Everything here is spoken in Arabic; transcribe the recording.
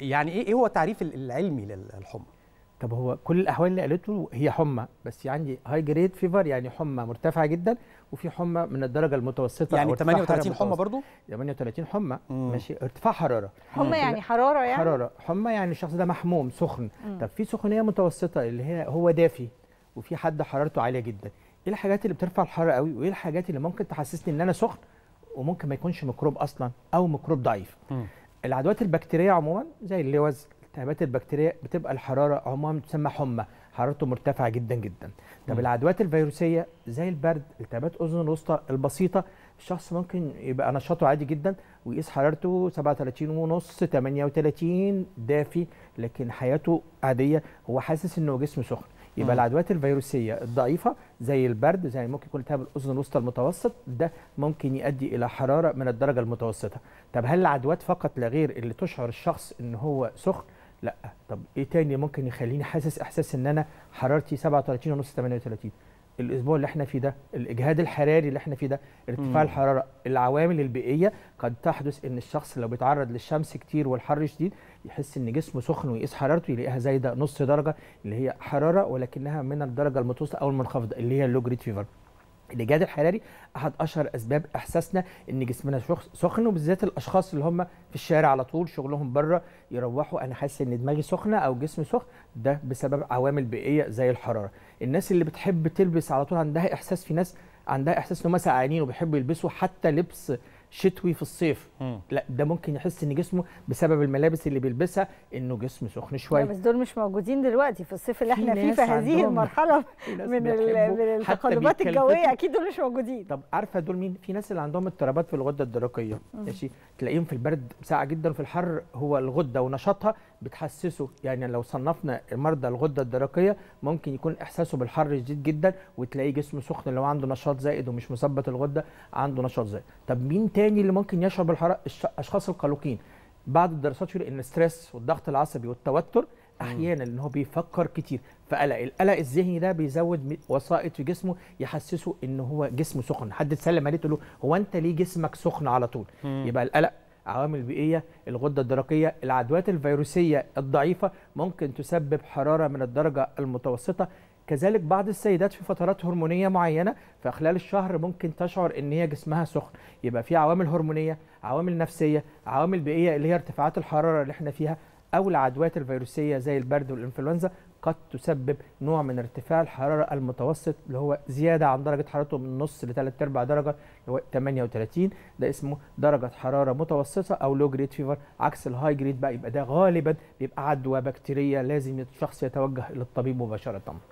يعني ايه, إيه هو التعريف العلمي للحمى؟ طب هو كل الاحوال اللي قالته هي حمى بس عندي هاي جريد فيفر يعني حمى مرتفعه جدا وفي حمى من الدرجه المتوسطه يعني 38 حمى برضو 38 حمى ماشي ارتفاع حراره حمى يعني حراره يعني حراره حمى يعني الشخص ده محموم سخن مم. طب في سخونيه متوسطه اللي هي هو دافي وفي حد حرارته عاليه جدا ايه الحاجات اللي بترفع الحراره قوي وايه الحاجات اللي ممكن تحسسني ان انا سخن وممكن ما يكونش ميكروب اصلا او ميكروب ضعيف مم. العدوات البكتيريه عموما زي اللوز التهابات البكتيريه بتبقى الحراره عموما تسمى حمى حرارته مرتفعه جدا جدا طب العدوات الفيروسيه زي البرد التهابات اذن الوسطى البسيطه الشخص ممكن يبقى نشاطه عادي جدا ويقيس حرارته 37 ونص 38 دافي لكن حياته عاديه هو حاسس انه جسمه سخن يبقى العدوات الفيروسيه الضعيفه زي البرد زي ممكن يكون التهاب الاذن الوسطى المتوسط ده ممكن يؤدي الى حراره من الدرجه المتوسطه طب هل العدوات فقط لا غير اللي تشعر الشخص ان هو سخن لا طب ايه تاني ممكن يخليني حاسس احساس ان انا حرارتي 37 ونص 38 الاسبوع اللي احنا فيه ده الاجهاد الحراري اللي احنا فيه ده ارتفاع الحراره العوامل البيئيه قد تحدث ان الشخص لو بيتعرض للشمس كتير والحر شديد يحس ان جسمه سخن ويقيس حرارته يلاقيها زايده نص درجه اللي هي حراره ولكنها من الدرجه المتوسطه او المنخفضه اللي هي اللو جريد فيفر الاجهاد الحراري احد اشهر اسباب احساسنا ان جسمنا سخن وبالذات الاشخاص اللي هم في الشارع على طول شغلهم بره يروحوا انا حاسس ان دماغي سخنه او جسمي سخن ده بسبب عوامل بيئيه زي الحراره الناس اللي بتحب تلبس على طول عندها احساس في ناس عندها احساس ان هم سقعانين وبيحبوا يلبسوا حتى لبس شتوي في الصيف لا ده ممكن يحس ان جسمه بسبب الملابس اللي بيلبسها انه جسمه سخن شويه بس دول مش موجودين دلوقتي في الصيف اللي احنا فيه في هذه المرحله من, من التقلبات الجويه اكيد دول مش موجودين طب عارفه دول مين في ناس اللي عندهم اضطرابات في الغده الدرقيه ماشي تلاقيهم في البرد ساعة جدا وفي الحر هو الغده ونشاطها بتحسسه يعني لو صنفنا مرضى الغده الدرقيه ممكن يكون احساسه بالحر شديد جدا وتلاقيه جسمه سخن لو عنده نشاط زائد ومش مثبت الغده عنده نشاط زائد طب مين تاني اللي ممكن يشعر بالحراره الاشخاص القلقين بعض الدراسات شير ان الستريس والضغط العصبي والتوتر احيانا ان هو بيفكر كتير فقلق القلق الذهني ده بيزود وسائط في جسمه يحسسه ان هو جسمه سخن حد اتسلم عليه تقول له هو انت ليه جسمك سخن على طول يبقى القلق عوامل بيئيه الغده الدرقيه العدوات الفيروسيه الضعيفه ممكن تسبب حراره من الدرجه المتوسطه كذلك بعض السيدات في فترات هرمونيه معينه فخلال الشهر ممكن تشعر ان هي جسمها سخن يبقى في عوامل هرمونيه عوامل نفسيه عوامل بيئيه اللي هي ارتفاعات الحراره اللي احنا فيها او العدوات الفيروسيه زي البرد والانفلونزا قد تسبب نوع من ارتفاع الحراره المتوسط اللي هو زياده عن درجه حرارته من نص لثلاث ارباع درجه اللي هو 38 ده اسمه درجه حراره متوسطه او لو جريد فيفر عكس الهاي جريد بقى يبقى ده غالبا بيبقى عدوى بكتيريه لازم الشخص يتوجه للطبيب مباشره